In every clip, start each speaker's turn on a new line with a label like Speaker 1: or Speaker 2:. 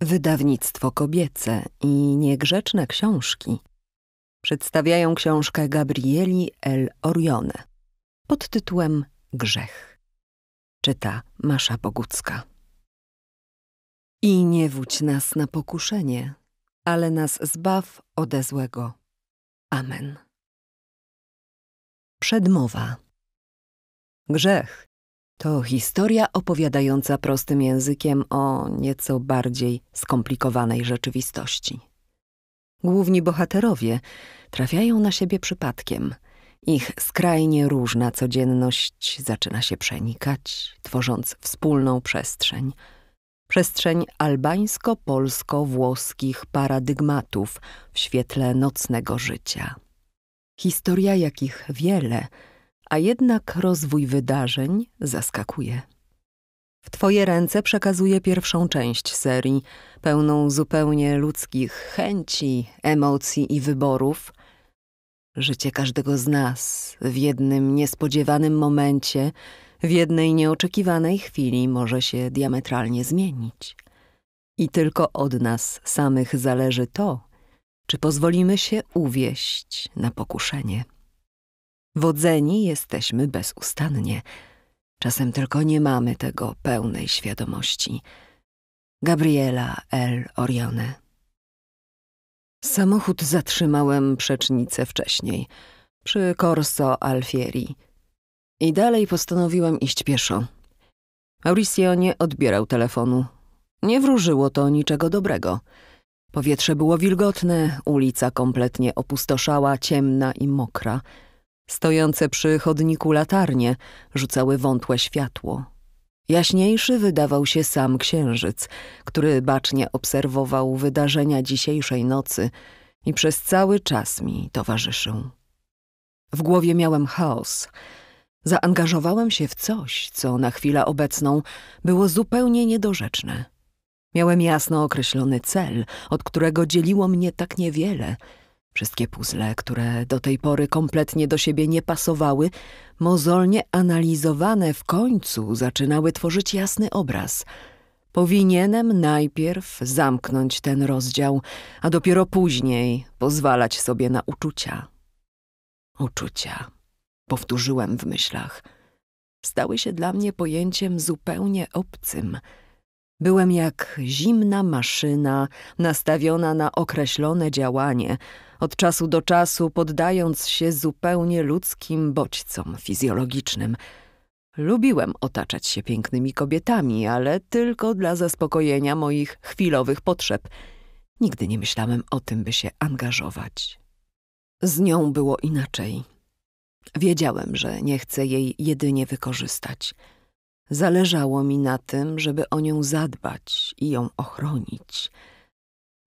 Speaker 1: Wydawnictwo kobiece i niegrzeczne książki przedstawiają książkę Gabrieli El Orione pod tytułem Grzech. Czyta Masza Bogucka. I nie wódź nas na pokuszenie, ale nas zbaw ode złego. Amen. Przedmowa. Grzech to historia opowiadająca prostym językiem o nieco bardziej skomplikowanej rzeczywistości. Główni bohaterowie trafiają na siebie przypadkiem. Ich skrajnie różna codzienność zaczyna się przenikać, tworząc wspólną przestrzeń. Przestrzeń albańsko-polsko-włoskich paradygmatów w świetle nocnego życia. Historia jakich wiele – a jednak rozwój wydarzeń zaskakuje. W Twoje ręce przekazuję pierwszą część serii, pełną zupełnie ludzkich chęci, emocji i wyborów. Życie każdego z nas w jednym niespodziewanym momencie, w jednej nieoczekiwanej chwili może się diametralnie zmienić. I tylko od nas samych zależy to, czy pozwolimy się uwieść na pokuszenie. Wodzeni jesteśmy bezustannie. Czasem tylko nie mamy tego pełnej świadomości. Gabriela L. Orione. Samochód zatrzymałem przecznicę wcześniej, przy Corso Alfieri. I dalej postanowiłem iść pieszo. Mauricio nie odbierał telefonu. Nie wróżyło to niczego dobrego. Powietrze było wilgotne, ulica kompletnie opustoszała, ciemna i mokra – Stojące przy chodniku latarnie rzucały wątłe światło. Jaśniejszy wydawał się sam księżyc, który bacznie obserwował wydarzenia dzisiejszej nocy i przez cały czas mi towarzyszył. W głowie miałem chaos. Zaangażowałem się w coś, co na chwilę obecną było zupełnie niedorzeczne. Miałem jasno określony cel, od którego dzieliło mnie tak niewiele – Wszystkie puzzle, które do tej pory kompletnie do siebie nie pasowały, mozolnie analizowane w końcu zaczynały tworzyć jasny obraz. Powinienem najpierw zamknąć ten rozdział, a dopiero później pozwalać sobie na uczucia. Uczucia, powtórzyłem w myślach, stały się dla mnie pojęciem zupełnie obcym – Byłem jak zimna maszyna nastawiona na określone działanie, od czasu do czasu poddając się zupełnie ludzkim bodźcom fizjologicznym. Lubiłem otaczać się pięknymi kobietami, ale tylko dla zaspokojenia moich chwilowych potrzeb. Nigdy nie myślałem o tym, by się angażować. Z nią było inaczej. Wiedziałem, że nie chcę jej jedynie wykorzystać – Zależało mi na tym, żeby o nią zadbać i ją ochronić.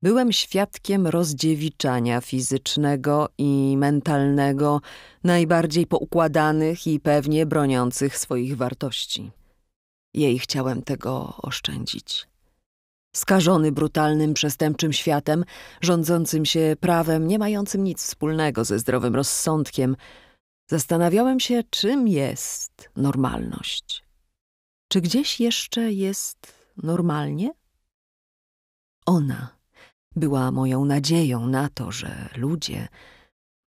Speaker 1: Byłem świadkiem rozdziewiczania fizycznego i mentalnego najbardziej poukładanych i pewnie broniących swoich wartości. Jej chciałem tego oszczędzić. Skażony brutalnym, przestępczym światem, rządzącym się prawem, nie mającym nic wspólnego ze zdrowym rozsądkiem, zastanawiałem się, czym jest normalność. Czy gdzieś jeszcze jest normalnie? Ona była moją nadzieją na to, że ludzie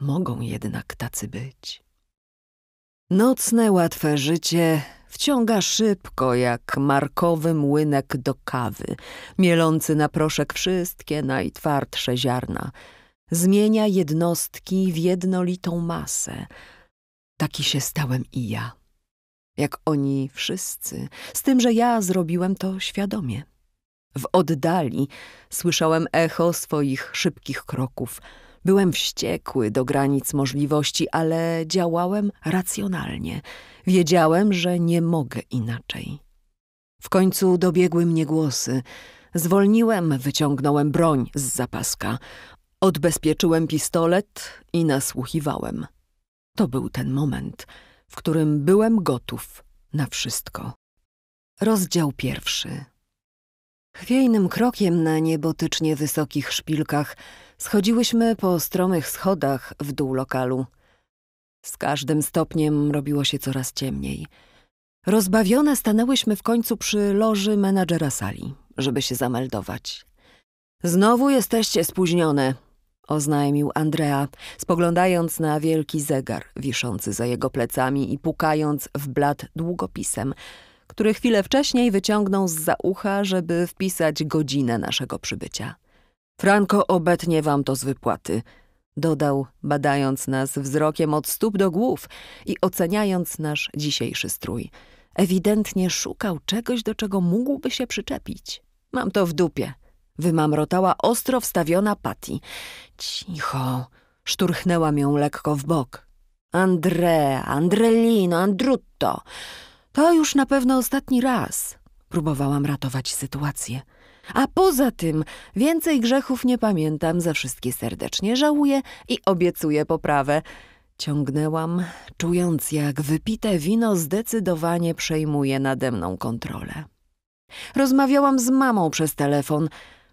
Speaker 1: mogą jednak tacy być. Nocne, łatwe życie wciąga szybko jak markowy młynek do kawy, mielący na proszek wszystkie najtwardsze ziarna. Zmienia jednostki w jednolitą masę. Taki się stałem i ja jak oni wszyscy, z tym, że ja zrobiłem to świadomie. W oddali słyszałem echo swoich szybkich kroków. Byłem wściekły do granic możliwości, ale działałem racjonalnie. Wiedziałem, że nie mogę inaczej. W końcu dobiegły mnie głosy. Zwolniłem, wyciągnąłem broń z zapaska. Odbezpieczyłem pistolet i nasłuchiwałem. To był ten moment – w którym byłem gotów na wszystko. Rozdział pierwszy. Chwiejnym krokiem na niebotycznie wysokich szpilkach schodziłyśmy po stromych schodach w dół lokalu. Z każdym stopniem robiło się coraz ciemniej. Rozbawione stanęłyśmy w końcu przy loży menadżera sali, żeby się zameldować. Znowu jesteście spóźnione, oznajmił Andrea, spoglądając na wielki zegar wiszący za jego plecami i pukając w blat długopisem, który chwilę wcześniej wyciągnął z za ucha, żeby wpisać godzinę naszego przybycia. Franco obetnie wam to z wypłaty, dodał, badając nas wzrokiem od stóp do głów i oceniając nasz dzisiejszy strój. Ewidentnie szukał czegoś, do czego mógłby się przyczepić. Mam to w dupie, wymamrotała ostro wstawiona Patty. Cicho, szturchnęłam ją lekko w bok. Andre, Andrelino, Andrutto. To już na pewno ostatni raz. Próbowałam ratować sytuację. A poza tym, więcej grzechów nie pamiętam, za wszystkie serdecznie żałuję i obiecuję poprawę. Ciągnęłam, czując jak wypite wino zdecydowanie przejmuje nade mną kontrolę. Rozmawiałam z mamą przez telefon.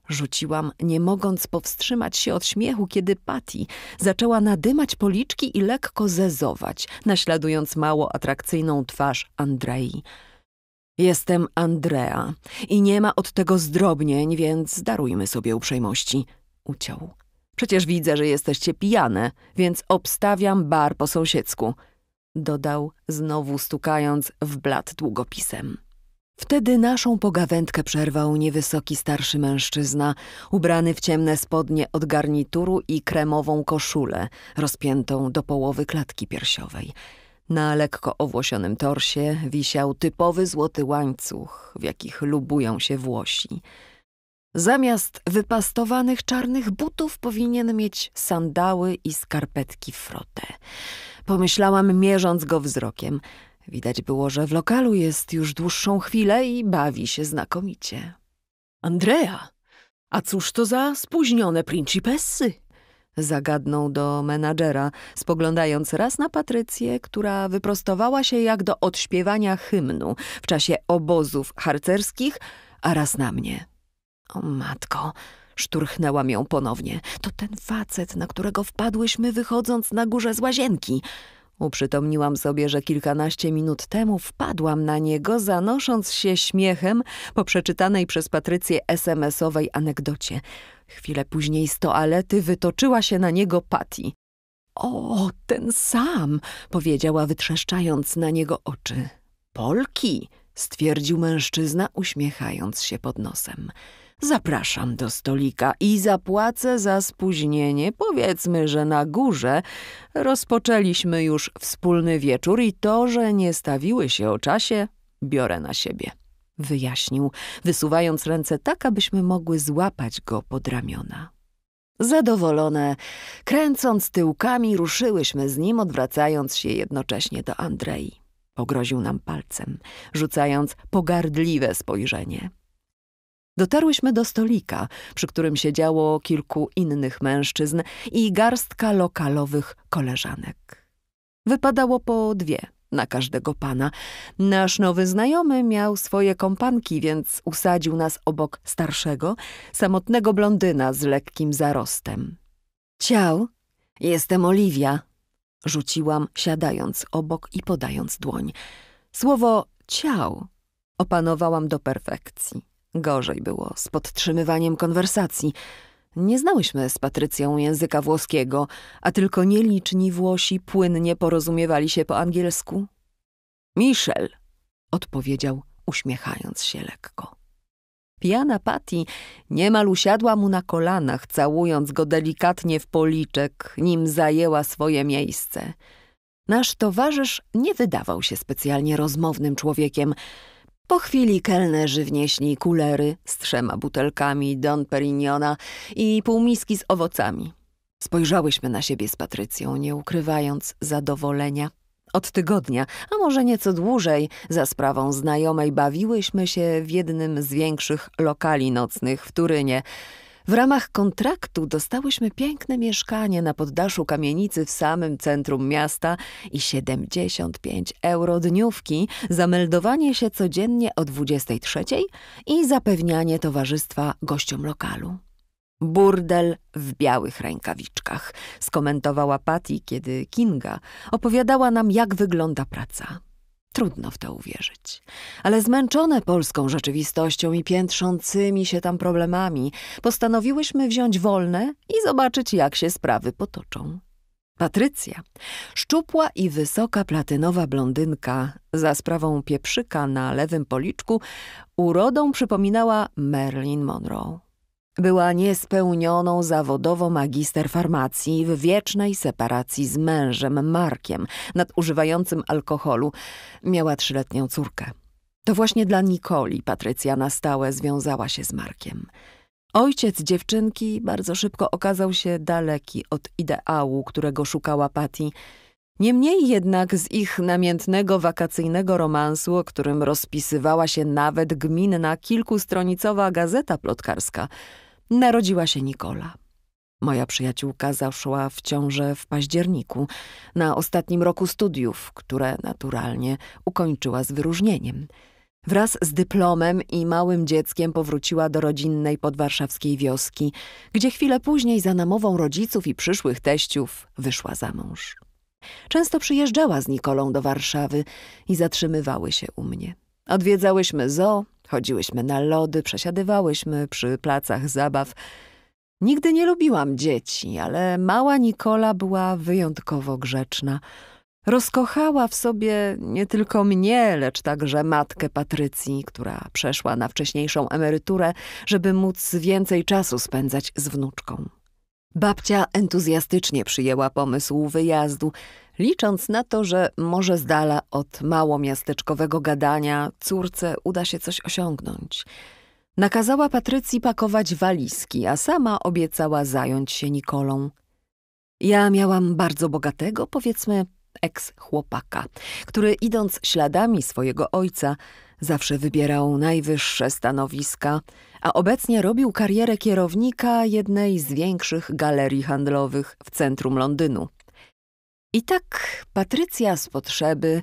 Speaker 1: Rzuciłam, nie mogąc powstrzymać się od śmiechu, kiedy Patty zaczęła nadymać policzki i lekko zezować, naśladując mało atrakcyjną twarz Andrei. Jestem Andrea i nie ma od tego zdrobnień, więc darujmy sobie uprzejmości. Uciął. Przecież widzę, że jesteście pijane, więc obstawiam bar po sąsiedzku. Dodał, znowu stukając w blat długopisem. Wtedy naszą pogawędkę przerwał niewysoki starszy mężczyzna, ubrany w ciemne spodnie od garnituru i kremową koszulę, rozpiętą do połowy klatki piersiowej. Na lekko owłosionym torsie wisiał typowy złoty łańcuch, w jakich lubują się Włosi. Zamiast wypastowanych czarnych butów powinien mieć sandały i skarpetki frotę. Pomyślałam, mierząc go wzrokiem – Widać było, że w lokalu jest już dłuższą chwilę i bawi się znakomicie. Andrea, a cóż to za spóźnione principessy? Zagadnął do menadżera, spoglądając raz na Patrycję, która wyprostowała się jak do odśpiewania hymnu w czasie obozów harcerskich, a raz na mnie. O matko, szturchnęłam ją ponownie. To ten facet, na którego wpadłyśmy wychodząc na górze z łazienki. Uprzytomniłam sobie, że kilkanaście minut temu wpadłam na niego, zanosząc się śmiechem po przeczytanej przez Patrycję SMS-owej anegdocie. Chwilę później z toalety wytoczyła się na niego Patty. O, ten sam! powiedziała, wytrzeszczając na niego oczy. Polki! stwierdził mężczyzna, uśmiechając się pod nosem. Zapraszam do stolika i zapłacę za spóźnienie. Powiedzmy, że na górze rozpoczęliśmy już wspólny wieczór i to, że nie stawiły się o czasie, biorę na siebie. Wyjaśnił, wysuwając ręce tak, abyśmy mogły złapać go pod ramiona. Zadowolone, kręcąc tyłkami, ruszyłyśmy z nim, odwracając się jednocześnie do Andrei. Pogroził nam palcem, rzucając pogardliwe spojrzenie. Dotarłyśmy do stolika, przy którym siedziało kilku innych mężczyzn i garstka lokalowych koleżanek. Wypadało po dwie na każdego pana. Nasz nowy znajomy miał swoje kompanki, więc usadził nas obok starszego, samotnego blondyna z lekkim zarostem. Ciao, jestem Oliwia, rzuciłam, siadając obok i podając dłoń. Słowo ciao opanowałam do perfekcji. Gorzej było z podtrzymywaniem konwersacji. Nie znałyśmy z Patrycją języka włoskiego, a tylko nieliczni Włosi płynnie porozumiewali się po angielsku. Michel, odpowiedział, uśmiechając się lekko. Piana Patty niemal usiadła mu na kolanach, całując go delikatnie w policzek, nim zajęła swoje miejsce. Nasz towarzysz nie wydawał się specjalnie rozmownym człowiekiem, po chwili kelnerzy wnieśli kulery z trzema butelkami Don Perignona i półmiski z owocami. Spojrzałyśmy na siebie z Patrycją, nie ukrywając zadowolenia. Od tygodnia, a może nieco dłużej, za sprawą znajomej bawiłyśmy się w jednym z większych lokali nocnych w Turynie – w ramach kontraktu dostałyśmy piękne mieszkanie na poddaszu kamienicy w samym centrum miasta i 75 euro dniówki, meldowanie się codziennie o 23 i zapewnianie towarzystwa gościom lokalu. Burdel w białych rękawiczkach, skomentowała Patty, kiedy Kinga opowiadała nam, jak wygląda praca. Trudno w to uwierzyć. Ale zmęczone polską rzeczywistością i piętrzącymi się tam problemami, postanowiłyśmy wziąć wolne i zobaczyć, jak się sprawy potoczą. Patrycja, szczupła i wysoka platynowa blondynka, za sprawą pieprzyka na lewym policzku, urodą przypominała Marilyn Monroe. Była niespełnioną zawodowo magister farmacji w wiecznej separacji z mężem Markiem, nadużywającym alkoholu. Miała trzyletnią córkę. To właśnie dla Nikoli Patrycja na stałe związała się z Markiem. Ojciec dziewczynki bardzo szybko okazał się daleki od ideału, którego szukała Patty. Niemniej jednak z ich namiętnego wakacyjnego romansu, o którym rozpisywała się nawet gminna kilkustronicowa gazeta plotkarska, narodziła się Nikola. Moja przyjaciółka zaszła w ciążę w październiku, na ostatnim roku studiów, które naturalnie ukończyła z wyróżnieniem. Wraz z dyplomem i małym dzieckiem powróciła do rodzinnej podwarszawskiej wioski, gdzie chwilę później za namową rodziców i przyszłych teściów wyszła za mąż. Często przyjeżdżała z Nikolą do Warszawy i zatrzymywały się u mnie. Odwiedzałyśmy zoo, chodziłyśmy na lody, przesiadywałyśmy przy placach zabaw. Nigdy nie lubiłam dzieci, ale mała Nikola była wyjątkowo grzeczna. Rozkochała w sobie nie tylko mnie, lecz także matkę Patrycji, która przeszła na wcześniejszą emeryturę, żeby móc więcej czasu spędzać z wnuczką. Babcia entuzjastycznie przyjęła pomysł wyjazdu, licząc na to, że może z dala od małomiasteczkowego gadania córce uda się coś osiągnąć. Nakazała Patrycji pakować walizki, a sama obiecała zająć się Nikolą. Ja miałam bardzo bogatego, powiedzmy, eks-chłopaka, który idąc śladami swojego ojca zawsze wybierał najwyższe stanowiska – a obecnie robił karierę kierownika jednej z większych galerii handlowych w centrum Londynu. I tak Patrycja z potrzeby,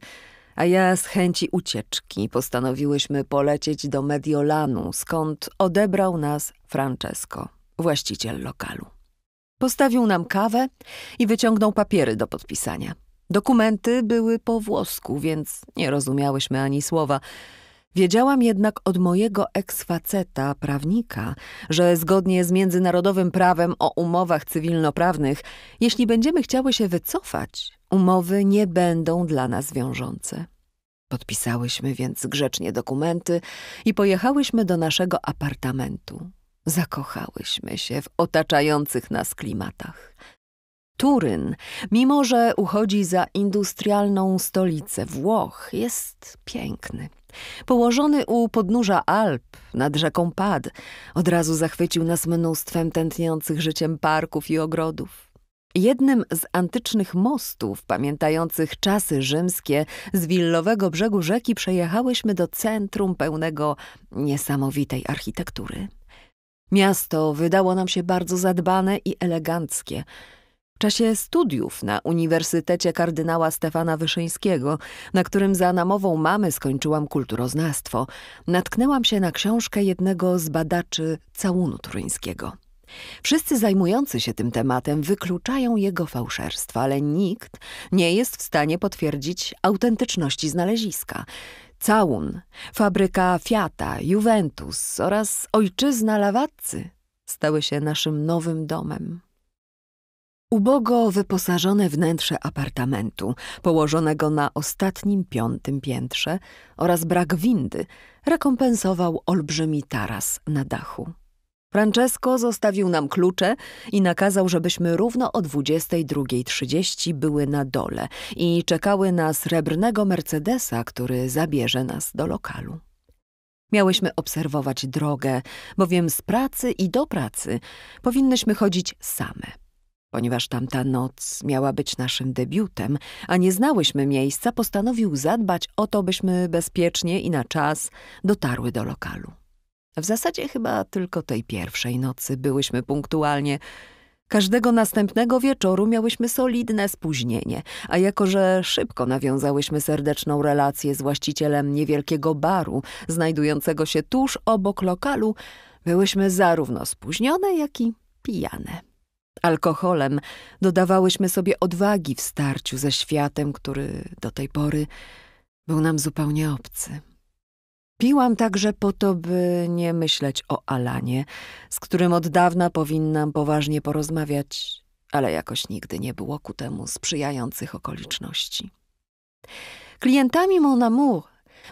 Speaker 1: a ja z chęci ucieczki postanowiłyśmy polecieć do Mediolanu, skąd odebrał nas Francesco, właściciel lokalu. Postawił nam kawę i wyciągnął papiery do podpisania. Dokumenty były po włosku, więc nie rozumiałyśmy ani słowa – Wiedziałam jednak od mojego eksfaceta, prawnika, że zgodnie z międzynarodowym prawem o umowach cywilnoprawnych, jeśli będziemy chciały się wycofać, umowy nie będą dla nas wiążące. Podpisałyśmy więc grzecznie dokumenty i pojechałyśmy do naszego apartamentu. Zakochałyśmy się w otaczających nas klimatach. Turyn, mimo że uchodzi za industrialną stolicę Włoch, jest piękny. Położony u podnóża Alp, nad rzeką Pad, od razu zachwycił nas mnóstwem tętniących życiem parków i ogrodów. Jednym z antycznych mostów, pamiętających czasy rzymskie, z willowego brzegu rzeki przejechałyśmy do centrum pełnego niesamowitej architektury. Miasto wydało nam się bardzo zadbane i eleganckie – w czasie studiów na Uniwersytecie Kardynała Stefana Wyszyńskiego, na którym za namową mamy skończyłam kulturoznawstwo, natknęłam się na książkę jednego z badaczy całunu Truńskiego. Wszyscy zajmujący się tym tematem wykluczają jego fałszerstwa, ale nikt nie jest w stanie potwierdzić autentyczności znaleziska. Całun, fabryka Fiata, Juventus oraz ojczyzna Lawatcy stały się naszym nowym domem. Ubogo wyposażone wnętrze apartamentu, położonego na ostatnim piątym piętrze oraz brak windy rekompensował olbrzymi taras na dachu. Francesco zostawił nam klucze i nakazał, żebyśmy równo o 22.30 były na dole i czekały na srebrnego Mercedesa, który zabierze nas do lokalu. Miałyśmy obserwować drogę, bowiem z pracy i do pracy powinnyśmy chodzić same – Ponieważ tamta noc miała być naszym debiutem, a nie znałyśmy miejsca, postanowił zadbać o to, byśmy bezpiecznie i na czas dotarły do lokalu. W zasadzie chyba tylko tej pierwszej nocy byłyśmy punktualnie. Każdego następnego wieczoru miałyśmy solidne spóźnienie, a jako że szybko nawiązałyśmy serdeczną relację z właścicielem niewielkiego baru, znajdującego się tuż obok lokalu, byłyśmy zarówno spóźnione, jak i pijane. Alkoholem dodawałyśmy sobie odwagi w starciu ze światem, który do tej pory był nam zupełnie obcy. Piłam także po to, by nie myśleć o Alanie, z którym od dawna powinnam poważnie porozmawiać, ale jakoś nigdy nie było ku temu sprzyjających okoliczności. Klientami Mon Amour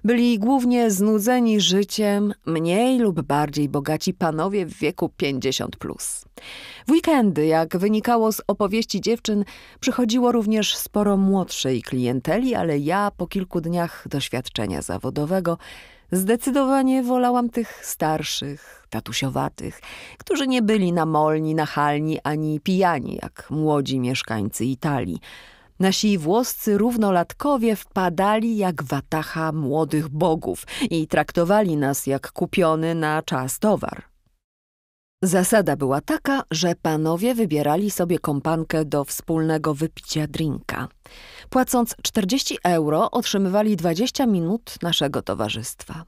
Speaker 1: byli głównie znudzeni życiem, mniej lub bardziej bogaci panowie w wieku 50. Plus. W weekendy, jak wynikało z opowieści dziewczyn, przychodziło również sporo młodszej klienteli, ale ja po kilku dniach doświadczenia zawodowego Zdecydowanie wolałam tych starszych, tatusiowatych, którzy nie byli namolni, nachalni ani pijani jak młodzi mieszkańcy Italii, Nasi włoscy równolatkowie wpadali jak watacha młodych bogów i traktowali nas jak kupiony na czas towar. Zasada była taka, że panowie wybierali sobie kompankę do wspólnego wypicia drinka. Płacąc 40 euro otrzymywali 20 minut naszego towarzystwa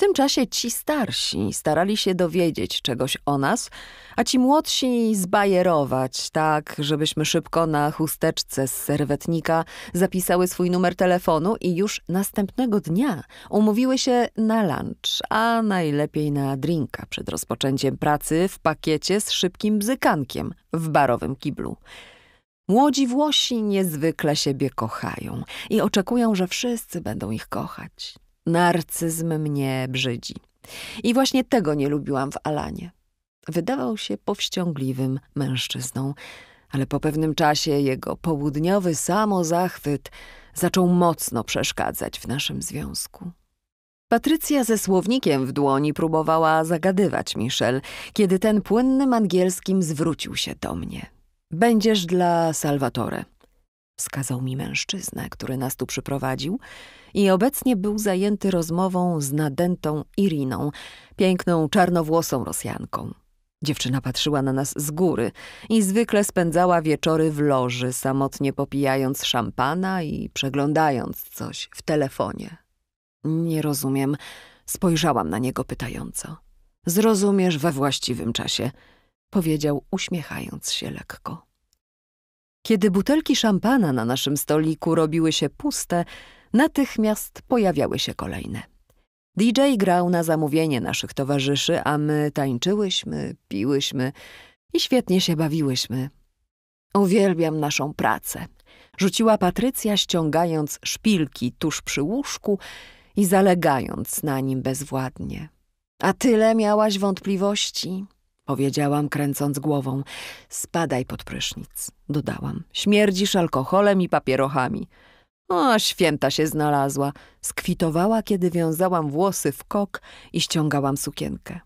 Speaker 1: tym czasie ci starsi starali się dowiedzieć czegoś o nas, a ci młodsi zbajerować, tak, żebyśmy szybko na chusteczce z serwetnika zapisały swój numer telefonu i już następnego dnia umówiły się na lunch, a najlepiej na drinka przed rozpoczęciem pracy w pakiecie z szybkim bzykankiem w barowym kiblu. Młodzi Włosi niezwykle siebie kochają i oczekują, że wszyscy będą ich kochać. Narcyzm mnie brzydzi. I właśnie tego nie lubiłam w Alanie. Wydawał się powściągliwym mężczyzną, ale po pewnym czasie jego południowy samozachwyt zaczął mocno przeszkadzać w naszym związku. Patrycja ze słownikiem w dłoni próbowała zagadywać Michel, kiedy ten płynnym angielskim zwrócił się do mnie. Będziesz dla Salvatore. Wskazał mi mężczyznę, który nas tu przyprowadził i obecnie był zajęty rozmową z nadętą Iriną, piękną czarnowłosą Rosjanką. Dziewczyna patrzyła na nas z góry i zwykle spędzała wieczory w loży, samotnie popijając szampana i przeglądając coś w telefonie. Nie rozumiem. Spojrzałam na niego pytająco. Zrozumiesz we właściwym czasie, powiedział uśmiechając się lekko. Kiedy butelki szampana na naszym stoliku robiły się puste, Natychmiast pojawiały się kolejne. DJ grał na zamówienie naszych towarzyszy, a my tańczyłyśmy, piłyśmy i świetnie się bawiłyśmy. Uwielbiam naszą pracę. Rzuciła Patrycja, ściągając szpilki tuż przy łóżku i zalegając na nim bezwładnie. A tyle miałaś wątpliwości? Powiedziałam, kręcąc głową. Spadaj pod prysznic, dodałam. Śmierdzisz alkoholem i papierochami. O, święta się znalazła. Skwitowała, kiedy wiązałam włosy w kok i ściągałam sukienkę.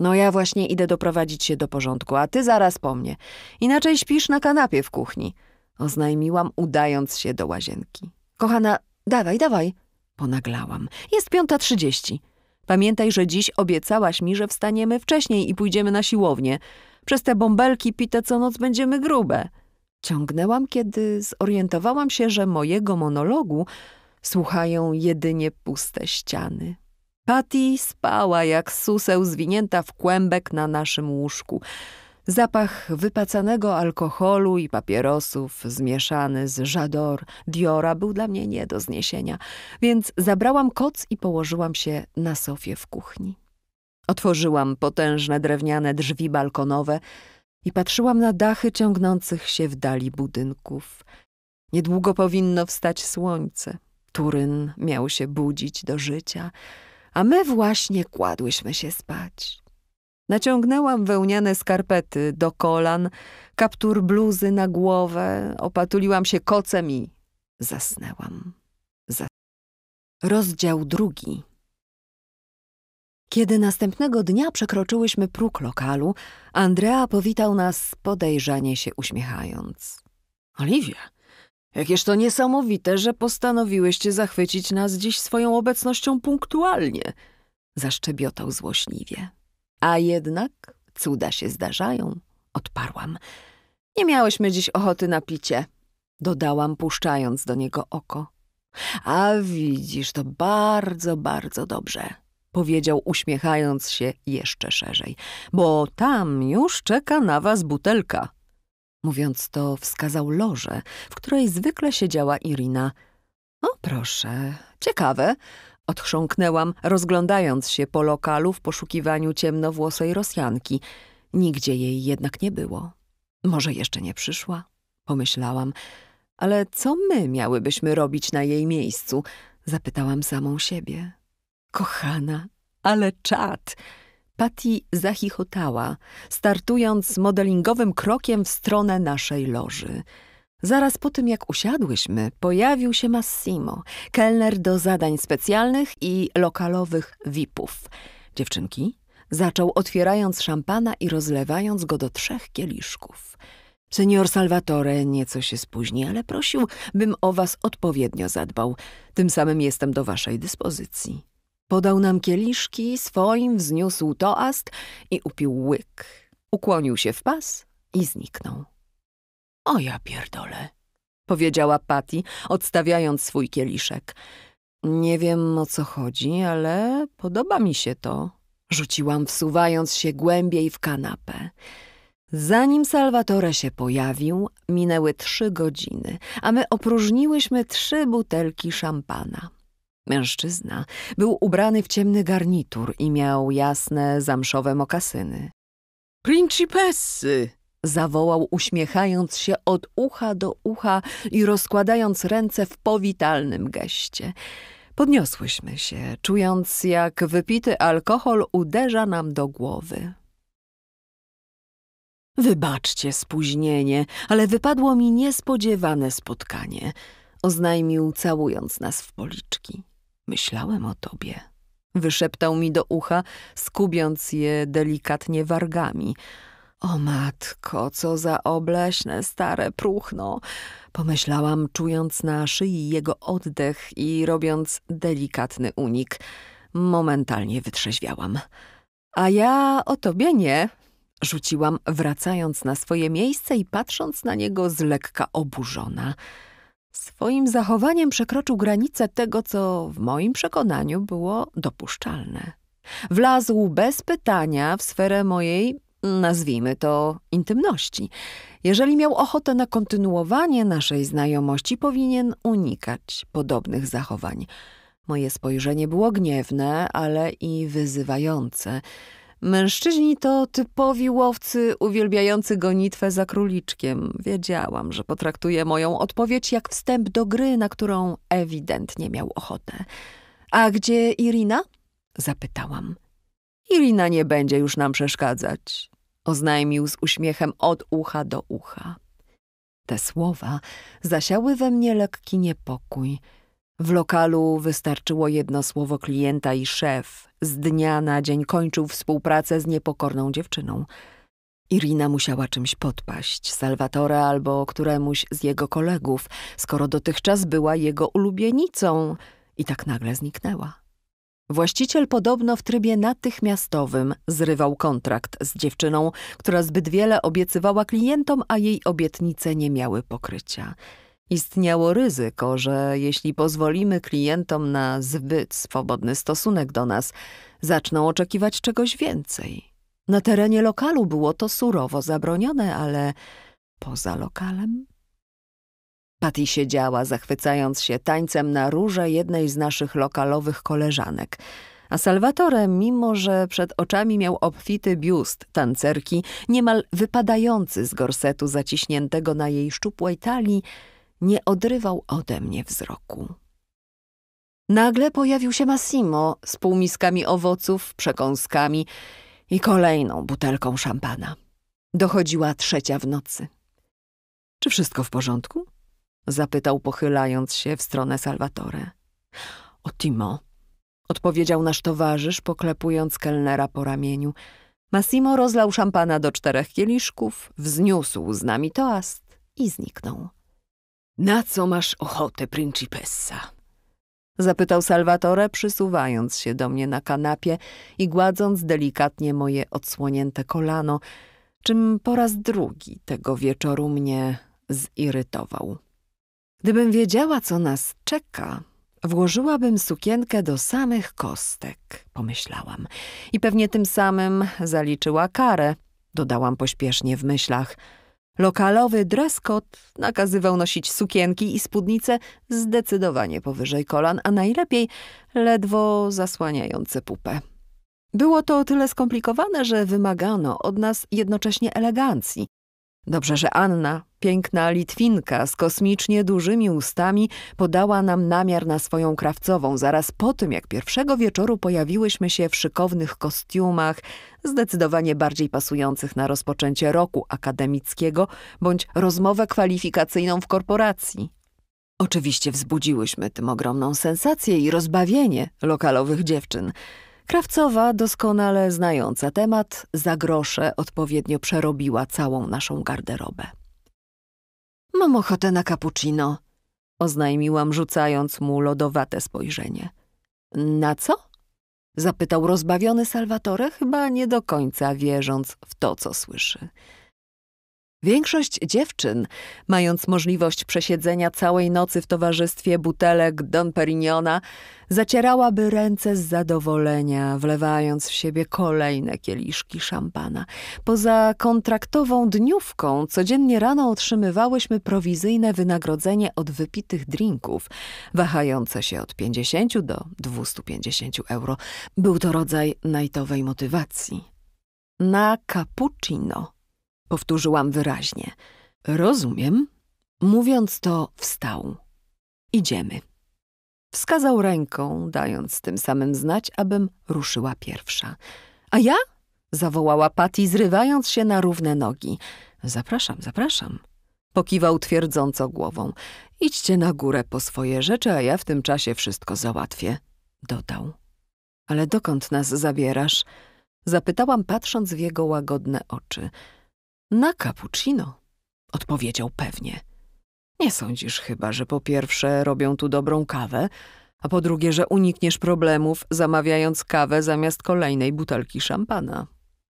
Speaker 1: No ja właśnie idę doprowadzić się do porządku, a ty zaraz po mnie. Inaczej śpisz na kanapie w kuchni. Oznajmiłam, udając się do łazienki. Kochana, dawaj, dawaj. Ponaglałam. Jest piąta trzydzieści. Pamiętaj, że dziś obiecałaś mi, że wstaniemy wcześniej i pójdziemy na siłownię. Przez te bąbelki pite co noc będziemy grube. Ciągnęłam, kiedy zorientowałam się, że mojego monologu słuchają jedynie puste ściany. Patty spała jak suseł zwinięta w kłębek na naszym łóżku. Zapach wypacanego alkoholu i papierosów zmieszany z żador Diora był dla mnie nie do zniesienia, więc zabrałam koc i położyłam się na sofie w kuchni. Otworzyłam potężne drewniane drzwi balkonowe – i patrzyłam na dachy ciągnących się w dali budynków. Niedługo powinno wstać słońce. Turyn miał się budzić do życia, a my właśnie kładłyśmy się spać. Naciągnęłam wełniane skarpety do kolan, kaptur bluzy na głowę, opatuliłam się kocem i zasnęłam. Zasnęłam. Rozdział drugi. Kiedy następnego dnia przekroczyłyśmy próg lokalu, Andrea powitał nas podejrzanie się uśmiechając. Oliwia, jakież to niesamowite, że postanowiłyście zachwycić nas dziś swoją obecnością punktualnie, zaszczebiotał złośliwie. A jednak cuda się zdarzają, odparłam. Nie miałyśmy dziś ochoty na picie, dodałam, puszczając do niego oko. A widzisz to bardzo, bardzo dobrze powiedział uśmiechając się jeszcze szerzej, bo tam już czeka na was butelka. Mówiąc to, wskazał loże, w której zwykle siedziała Irina. O proszę, ciekawe, odchrząknęłam, rozglądając się po lokalu w poszukiwaniu ciemnowłosej Rosjanki. Nigdzie jej jednak nie było. Może jeszcze nie przyszła, pomyślałam. Ale co my miałybyśmy robić na jej miejscu? Zapytałam samą siebie. Kochana, ale czad! Patty zachichotała, startując modelingowym krokiem w stronę naszej loży. Zaraz po tym, jak usiadłyśmy, pojawił się Massimo, kelner do zadań specjalnych i lokalowych VIP-ów. Dziewczynki? Zaczął otwierając szampana i rozlewając go do trzech kieliszków. Senior Salvatore nieco się spóźni, ale prosił, bym o was odpowiednio zadbał. Tym samym jestem do waszej dyspozycji. Podał nam kieliszki, swoim wzniósł toast i upił łyk. Ukłonił się w pas i zniknął. O ja pierdolę, powiedziała Patty, odstawiając swój kieliszek. Nie wiem o co chodzi, ale podoba mi się to, rzuciłam, wsuwając się głębiej w kanapę. Zanim Salvatore się pojawił, minęły trzy godziny, a my opróżniłyśmy trzy butelki szampana. Mężczyzna był ubrany w ciemny garnitur i miał jasne, zamszowe mokasyny. Principessy! zawołał uśmiechając się od ucha do ucha i rozkładając ręce w powitalnym geście. Podniosłyśmy się, czując jak wypity alkohol uderza nam do głowy. Wybaczcie spóźnienie, ale wypadło mi niespodziewane spotkanie, oznajmił całując nas w policzki. Myślałem o tobie. Wyszeptał mi do ucha, skubiąc je delikatnie wargami. O matko, co za obleśne stare próchno! Pomyślałam, czując na szyi jego oddech i robiąc delikatny unik. Momentalnie wytrzeźwiałam. A ja o tobie nie, rzuciłam, wracając na swoje miejsce i patrząc na niego z lekka oburzona. Swoim zachowaniem przekroczył granicę tego, co w moim przekonaniu było dopuszczalne. Wlazł bez pytania w sferę mojej, nazwijmy to, intymności. Jeżeli miał ochotę na kontynuowanie naszej znajomości, powinien unikać podobnych zachowań. Moje spojrzenie było gniewne, ale i wyzywające. Mężczyźni to typowi łowcy uwielbiający gonitwę za króliczkiem. Wiedziałam, że potraktuje moją odpowiedź jak wstęp do gry, na którą ewidentnie miał ochotę. A gdzie Irina? Zapytałam. Irina nie będzie już nam przeszkadzać, oznajmił z uśmiechem od ucha do ucha. Te słowa zasiały we mnie lekki niepokój. W lokalu wystarczyło jedno słowo klienta i szef z dnia na dzień kończył współpracę z niepokorną dziewczyną. Irina musiała czymś podpaść, Salvatore albo któremuś z jego kolegów, skoro dotychczas była jego ulubienicą i tak nagle zniknęła. Właściciel podobno w trybie natychmiastowym zrywał kontrakt z dziewczyną, która zbyt wiele obiecywała klientom, a jej obietnice nie miały pokrycia. Istniało ryzyko, że jeśli pozwolimy klientom na zbyt swobodny stosunek do nas, zaczną oczekiwać czegoś więcej. Na terenie lokalu było to surowo zabronione, ale poza lokalem? Patty siedziała, zachwycając się tańcem na róże jednej z naszych lokalowych koleżanek. A Salvatore, mimo że przed oczami miał obfity biust tancerki, niemal wypadający z gorsetu zaciśniętego na jej szczupłej talii, nie odrywał ode mnie wzroku. Nagle pojawił się Massimo z półmiskami owoców, przekąskami i kolejną butelką szampana. Dochodziła trzecia w nocy. Czy wszystko w porządku? Zapytał, pochylając się w stronę Salvatore. O Timo, odpowiedział nasz towarzysz, poklepując kelnera po ramieniu. Massimo rozlał szampana do czterech kieliszków, wzniósł z nami toast i zniknął. Na co masz ochotę, principessa? Zapytał Salvatore, przysuwając się do mnie na kanapie i gładząc delikatnie moje odsłonięte kolano, czym po raz drugi tego wieczoru mnie zirytował. Gdybym wiedziała, co nas czeka, włożyłabym sukienkę do samych kostek, pomyślałam. I pewnie tym samym zaliczyła karę, dodałam pośpiesznie w myślach – Lokalowy dress code nakazywał nosić sukienki i spódnice zdecydowanie powyżej kolan, a najlepiej ledwo zasłaniające pupę. Było to o tyle skomplikowane, że wymagano od nas jednocześnie elegancji. Dobrze, że Anna Piękna Litwinka z kosmicznie dużymi ustami podała nam namiar na swoją krawcową zaraz po tym, jak pierwszego wieczoru pojawiłyśmy się w szykownych kostiumach, zdecydowanie bardziej pasujących na rozpoczęcie roku akademickiego bądź rozmowę kwalifikacyjną w korporacji. Oczywiście wzbudziłyśmy tym ogromną sensację i rozbawienie lokalowych dziewczyn. Krawcowa, doskonale znająca temat, za grosze odpowiednio przerobiła całą naszą garderobę. Mam ochotę na cappuccino, oznajmiłam, rzucając mu lodowate spojrzenie. Na co? zapytał rozbawiony Salvatore, chyba nie do końca wierząc w to, co słyszy. Większość dziewczyn, mając możliwość przesiedzenia całej nocy w towarzystwie butelek Don Perignona, zacierałaby ręce z zadowolenia, wlewając w siebie kolejne kieliszki szampana. Poza kontraktową dniówką codziennie rano otrzymywałyśmy prowizyjne wynagrodzenie od wypitych drinków, wahające się od 50 do 250 euro. Był to rodzaj najtowej motywacji. Na cappuccino powtórzyłam wyraźnie. Rozumiem. Mówiąc to, wstał. Idziemy. Wskazał ręką, dając tym samym znać, abym ruszyła pierwsza. A ja? zawołała Patty, zrywając się na równe nogi. Zapraszam, zapraszam. Pokiwał twierdząco głową. Idźcie na górę po swoje rzeczy, a ja w tym czasie wszystko załatwię. Dodał. Ale dokąd nas zabierasz? Zapytałam, patrząc w jego łagodne oczy. Na cappuccino, odpowiedział pewnie. Nie sądzisz chyba, że po pierwsze robią tu dobrą kawę, a po drugie, że unikniesz problemów zamawiając kawę zamiast kolejnej butelki szampana.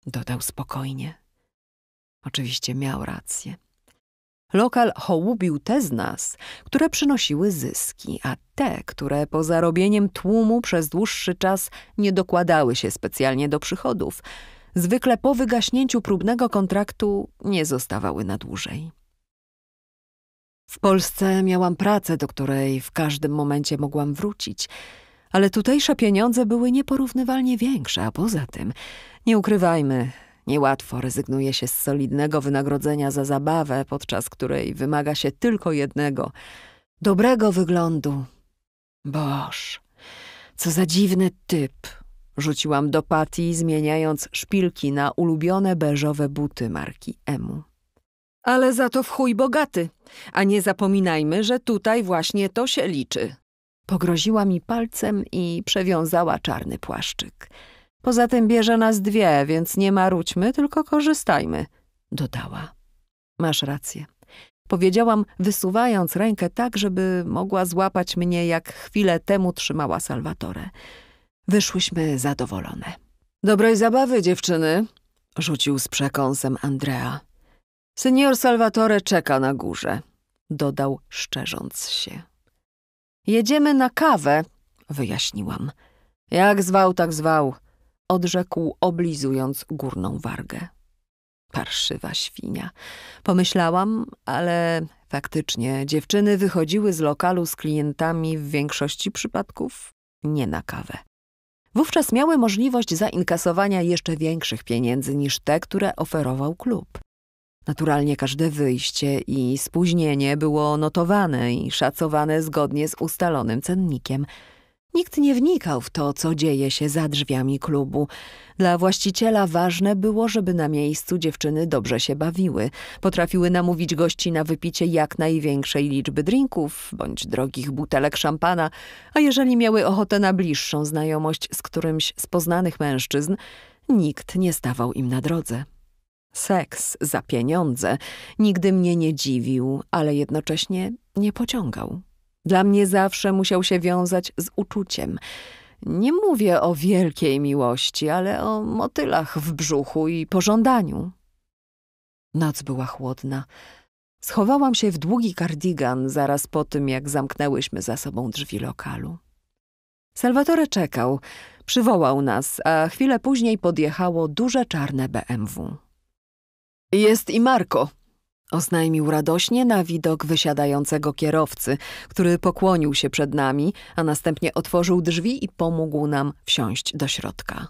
Speaker 1: Dodał spokojnie. Oczywiście miał rację. Lokal hołubił te z nas, które przynosiły zyski, a te, które po zarobieniem tłumu przez dłuższy czas nie dokładały się specjalnie do przychodów – zwykle po wygaśnięciu próbnego kontraktu nie zostawały na dłużej. W Polsce miałam pracę, do której w każdym momencie mogłam wrócić, ale tutejsze pieniądze były nieporównywalnie większe, a poza tym, nie ukrywajmy, niełatwo rezygnuje się z solidnego wynagrodzenia za zabawę, podczas której wymaga się tylko jednego dobrego wyglądu. Boż, co za dziwny typ Rzuciłam do Patty, zmieniając szpilki na ulubione beżowe buty marki Emu. Ale za to w chuj bogaty, a nie zapominajmy, że tutaj właśnie to się liczy. Pogroziła mi palcem i przewiązała czarny płaszczyk. Poza tym bierze nas dwie, więc nie marudźmy, tylko korzystajmy, dodała. Masz rację. Powiedziałam, wysuwając rękę tak, żeby mogła złapać mnie, jak chwilę temu trzymała Salvatore. Wyszłyśmy zadowolone. Dobrej zabawy, dziewczyny, rzucił z przekąsem Andrea. Senior Salvatore czeka na górze, dodał szczerząc się. Jedziemy na kawę, wyjaśniłam. Jak zwał, tak zwał, odrzekł, oblizując górną wargę. Parszywa świnia. Pomyślałam, ale faktycznie dziewczyny wychodziły z lokalu z klientami w większości przypadków nie na kawę wówczas miały możliwość zainkasowania jeszcze większych pieniędzy niż te, które oferował klub. Naturalnie każde wyjście i spóźnienie było notowane i szacowane zgodnie z ustalonym cennikiem – Nikt nie wnikał w to, co dzieje się za drzwiami klubu. Dla właściciela ważne było, żeby na miejscu dziewczyny dobrze się bawiły. Potrafiły namówić gości na wypicie jak największej liczby drinków bądź drogich butelek szampana, a jeżeli miały ochotę na bliższą znajomość z którymś z poznanych mężczyzn, nikt nie stawał im na drodze. Seks za pieniądze nigdy mnie nie dziwił, ale jednocześnie nie pociągał. Dla mnie zawsze musiał się wiązać z uczuciem. Nie mówię o wielkiej miłości, ale o motylach w brzuchu i pożądaniu. Noc była chłodna. Schowałam się w długi kardigan zaraz po tym, jak zamknęłyśmy za sobą drzwi lokalu. Salvatore czekał, przywołał nas, a chwilę później podjechało duże czarne BMW. Jest i Marko, Oznajmił radośnie na widok wysiadającego kierowcy, który pokłonił się przed nami, a następnie otworzył drzwi i pomógł nam wsiąść do środka.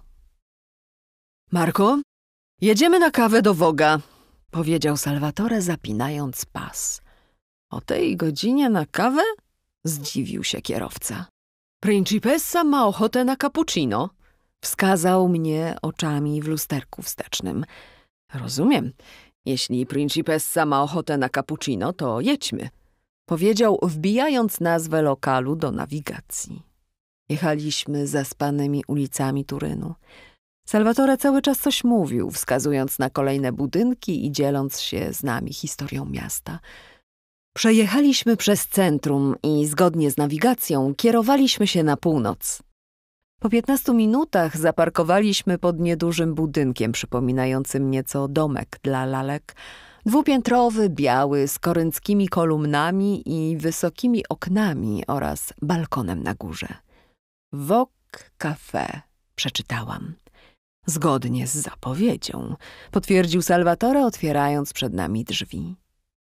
Speaker 1: Marko, jedziemy na kawę do Woga, powiedział Salvatore, zapinając pas. O tej godzinie na kawę? Zdziwił się kierowca. Principessa ma ochotę na cappuccino. Wskazał mnie oczami w lusterku wstecznym. Rozumiem. Jeśli Principessa ma ochotę na cappuccino, to jedźmy. Powiedział, wbijając nazwę lokalu do nawigacji. Jechaliśmy zaspanymi ulicami Turynu. Salvatore cały czas coś mówił, wskazując na kolejne budynki i dzieląc się z nami historią miasta. Przejechaliśmy przez centrum i zgodnie z nawigacją kierowaliśmy się na północ, po 15 minutach zaparkowaliśmy pod niedużym budynkiem przypominającym nieco domek dla lalek. Dwupiętrowy, biały, z korynckimi kolumnami i wysokimi oknami oraz balkonem na górze. Wok Café, przeczytałam. Zgodnie z zapowiedzią, potwierdził Salvatore, otwierając przed nami drzwi.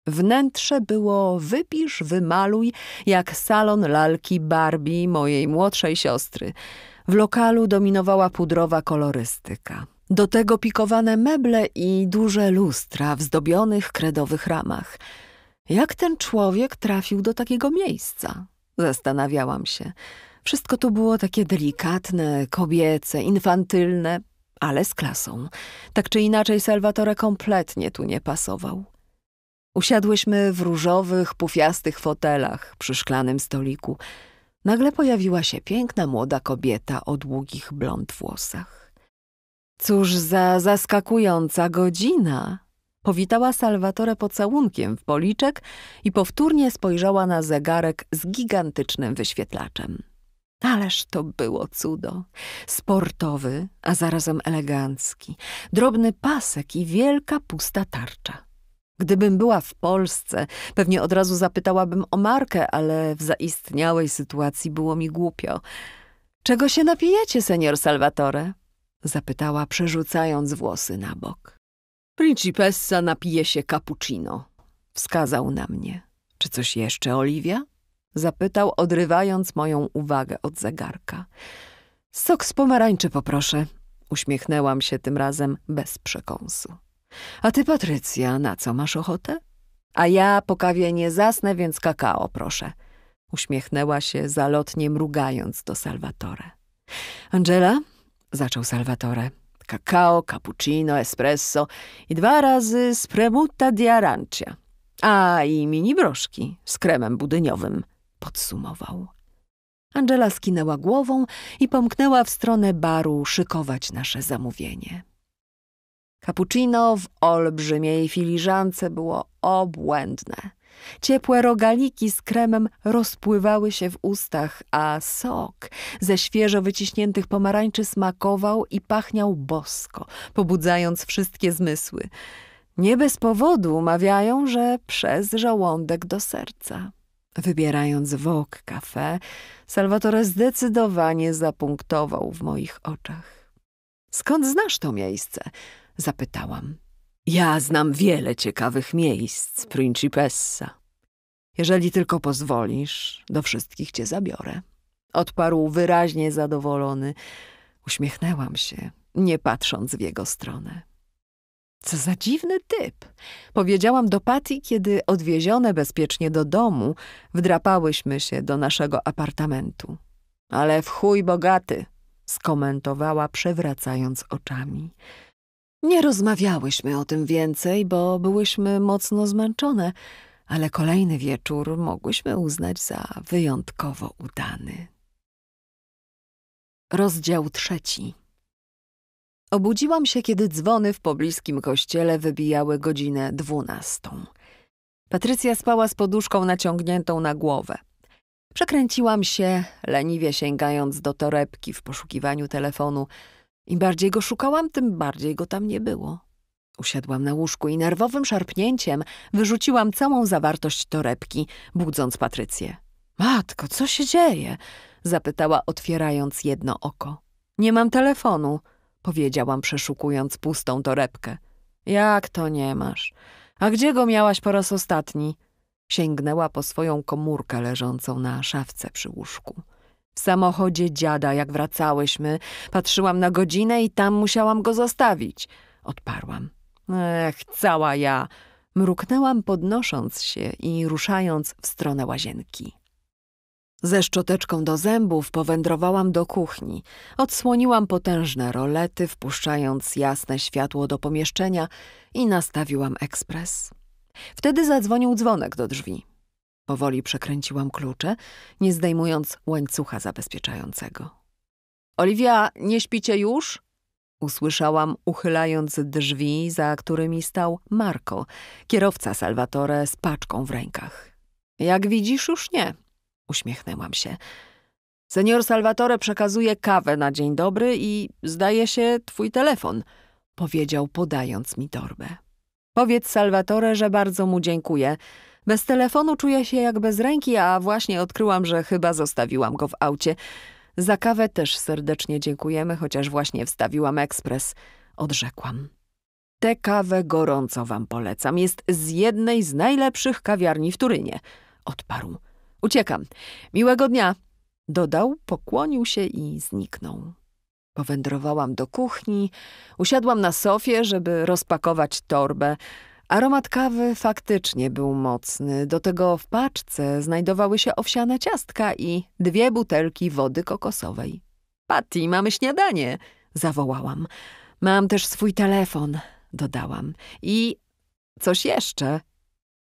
Speaker 1: Wnętrze było wypisz, wymaluj, jak salon lalki Barbie, mojej młodszej siostry – w lokalu dominowała pudrowa kolorystyka. Do tego pikowane meble i duże lustra w zdobionych kredowych ramach. Jak ten człowiek trafił do takiego miejsca? Zastanawiałam się. Wszystko tu było takie delikatne, kobiece, infantylne, ale z klasą. Tak czy inaczej Salvatore kompletnie tu nie pasował. Usiadłyśmy w różowych, pufiastych fotelach przy szklanym stoliku – Nagle pojawiła się piękna młoda kobieta o długich blond włosach. Cóż za zaskakująca godzina! Powitała Salvatore pocałunkiem w policzek i powtórnie spojrzała na zegarek z gigantycznym wyświetlaczem. Ależ to było cudo. Sportowy, a zarazem elegancki. Drobny pasek i wielka pusta tarcza. Gdybym była w Polsce, pewnie od razu zapytałabym o markę, ale w zaistniałej sytuacji było mi głupio. Czego się napijecie, senior Salvatore? Zapytała, przerzucając włosy na bok. Principessa napije się cappuccino. Wskazał na mnie. Czy coś jeszcze, Oliwia? Zapytał, odrywając moją uwagę od zegarka. Sok z pomarańczy poproszę. Uśmiechnęłam się tym razem bez przekąsu. A ty, Patrycja, na co masz ochotę? A ja po kawie nie zasnę, więc kakao, proszę. Uśmiechnęła się zalotnie, mrugając do Salvatore. Angela, zaczął Salvatore, kakao, cappuccino, espresso i dwa razy spremuta di arancia. A i mini broszki z kremem budyniowym, podsumował. Angela skinęła głową i pomknęła w stronę baru szykować nasze zamówienie. Cappuccino w olbrzymiej filiżance było obłędne. Ciepłe rogaliki z kremem rozpływały się w ustach, a sok ze świeżo wyciśniętych pomarańczy smakował i pachniał bosko, pobudzając wszystkie zmysły. Nie bez powodu mawiają, że przez żołądek do serca. Wybierając wok kafe, Salvatore zdecydowanie zapunktował w moich oczach. Skąd znasz to miejsce? Zapytałam. Ja znam wiele ciekawych miejsc, principessa. Jeżeli tylko pozwolisz, do wszystkich cię zabiorę. Odparł wyraźnie zadowolony. Uśmiechnęłam się, nie patrząc w jego stronę. Co za dziwny typ, powiedziałam do Patti, kiedy odwiezione bezpiecznie do domu, wdrapałyśmy się do naszego apartamentu. Ale w chuj bogaty, skomentowała przewracając oczami. Nie rozmawiałyśmy o tym więcej, bo byłyśmy mocno zmęczone, ale kolejny wieczór mogłyśmy uznać za wyjątkowo udany. Rozdział trzeci. Obudziłam się, kiedy dzwony w pobliskim kościele wybijały godzinę dwunastą. Patrycja spała z poduszką naciągniętą na głowę. Przekręciłam się, leniwie sięgając do torebki w poszukiwaniu telefonu. Im bardziej go szukałam, tym bardziej go tam nie było. Usiadłam na łóżku i nerwowym szarpnięciem wyrzuciłam całą zawartość torebki, budząc Patrycję. Matko, co się dzieje? zapytała, otwierając jedno oko. Nie mam telefonu, powiedziałam, przeszukując pustą torebkę. Jak to nie masz? A gdzie go miałaś po raz ostatni? Sięgnęła po swoją komórkę leżącą na szafce przy łóżku. W samochodzie dziada, jak wracałyśmy, patrzyłam na godzinę i tam musiałam go zostawić. Odparłam. Ech, cała ja. Mruknęłam podnosząc się i ruszając w stronę łazienki. Ze szczoteczką do zębów powędrowałam do kuchni. Odsłoniłam potężne rolety, wpuszczając jasne światło do pomieszczenia i nastawiłam ekspres. Wtedy zadzwonił dzwonek do drzwi. Powoli przekręciłam klucze, nie zdejmując łańcucha zabezpieczającego. Oliwia, nie śpicie już? Usłyszałam, uchylając drzwi, za którymi stał Marco, kierowca Salvatore z paczką w rękach. Jak widzisz, już nie. Uśmiechnęłam się. Senior Salvatore przekazuje kawę na dzień dobry i zdaje się twój telefon, powiedział podając mi torbę. Powiedz Salvatore, że bardzo mu dziękuję bez telefonu czuję się jak bez ręki, a właśnie odkryłam, że chyba zostawiłam go w aucie. Za kawę też serdecznie dziękujemy, chociaż właśnie wstawiłam ekspres. Odrzekłam. Tę kawę gorąco wam polecam. Jest z jednej z najlepszych kawiarni w Turynie. Odparł. Uciekam. Miłego dnia. Dodał, pokłonił się i zniknął. Powędrowałam do kuchni, usiadłam na sofie, żeby rozpakować torbę. Aromat kawy faktycznie był mocny. Do tego w paczce znajdowały się owsiane ciastka i dwie butelki wody kokosowej. Patty, mamy śniadanie! zawołałam. Mam też swój telefon, dodałam. I coś jeszcze.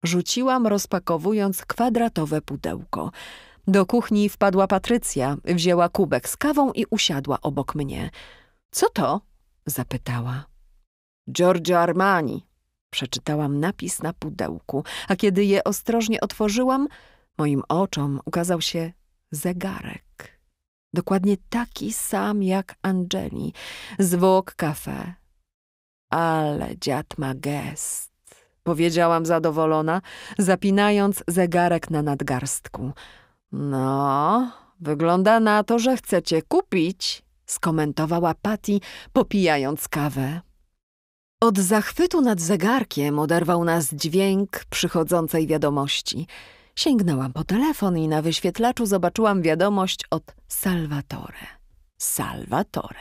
Speaker 1: Rzuciłam, rozpakowując kwadratowe pudełko. Do kuchni wpadła Patrycja, wzięła kubek z kawą i usiadła obok mnie. Co to? zapytała. Giorgio Armani, Przeczytałam napis na pudełku, a kiedy je ostrożnie otworzyłam, moim oczom ukazał się zegarek. Dokładnie taki sam jak Angeli zwłok Vogue Ale dziad ma gest, powiedziałam zadowolona, zapinając zegarek na nadgarstku. No, wygląda na to, że chcecie kupić, skomentowała Patty, popijając kawę. Od zachwytu nad zegarkiem oderwał nas dźwięk przychodzącej wiadomości. Sięgnęłam po telefon i na wyświetlaczu zobaczyłam wiadomość od Salvatore. Salvatore.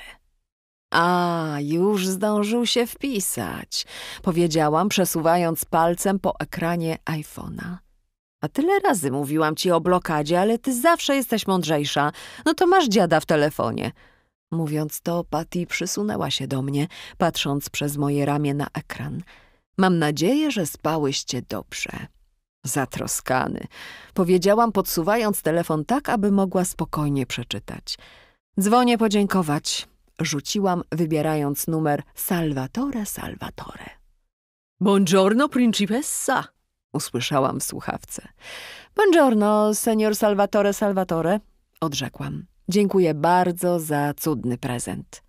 Speaker 1: A, już zdążył się wpisać, powiedziałam, przesuwając palcem po ekranie iPhone'a. A tyle razy mówiłam ci o blokadzie, ale ty zawsze jesteś mądrzejsza. No to masz dziada w telefonie. Mówiąc to, Patty przysunęła się do mnie, patrząc przez moje ramię na ekran. Mam nadzieję, że spałyście dobrze. Zatroskany. Powiedziałam, podsuwając telefon tak, aby mogła spokojnie przeczytać. Dzwonię podziękować. Rzuciłam, wybierając numer Salvatore Salvatore. Buongiorno, principessa! Usłyszałam w słuchawce. Buongiorno, senior Salvatore Salvatore, odrzekłam. Dziękuję bardzo za cudny prezent.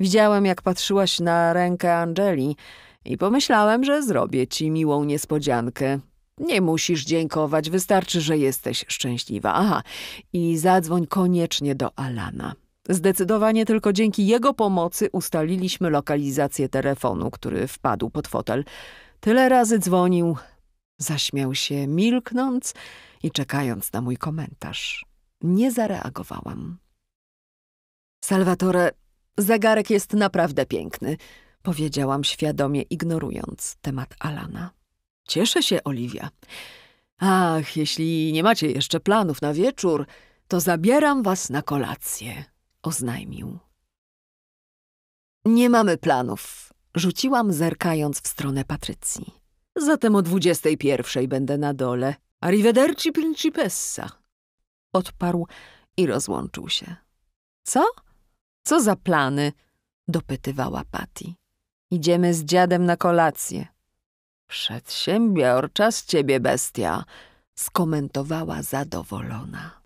Speaker 1: Widziałem, jak patrzyłaś na rękę Angeli i pomyślałem, że zrobię ci miłą niespodziankę. Nie musisz dziękować, wystarczy, że jesteś szczęśliwa. Aha, i zadzwoń koniecznie do Alana. Zdecydowanie tylko dzięki jego pomocy ustaliliśmy lokalizację telefonu, który wpadł pod fotel. Tyle razy dzwonił. Zaśmiał się, milknąc i czekając na mój komentarz nie zareagowałam. Salvatore, zegarek jest naprawdę piękny, powiedziałam świadomie, ignorując temat Alana. Cieszę się, Oliwia. Ach, jeśli nie macie jeszcze planów na wieczór, to zabieram was na kolację, oznajmił. Nie mamy planów, rzuciłam zerkając w stronę Patrycji. Zatem o dwudziestej pierwszej będę na dole. Arrivederci principessa odparł i rozłączył się. Co? Co za plany? dopytywała Patty. Idziemy z dziadem na kolację. Przedsiębiorcza z ciebie bestia, skomentowała zadowolona.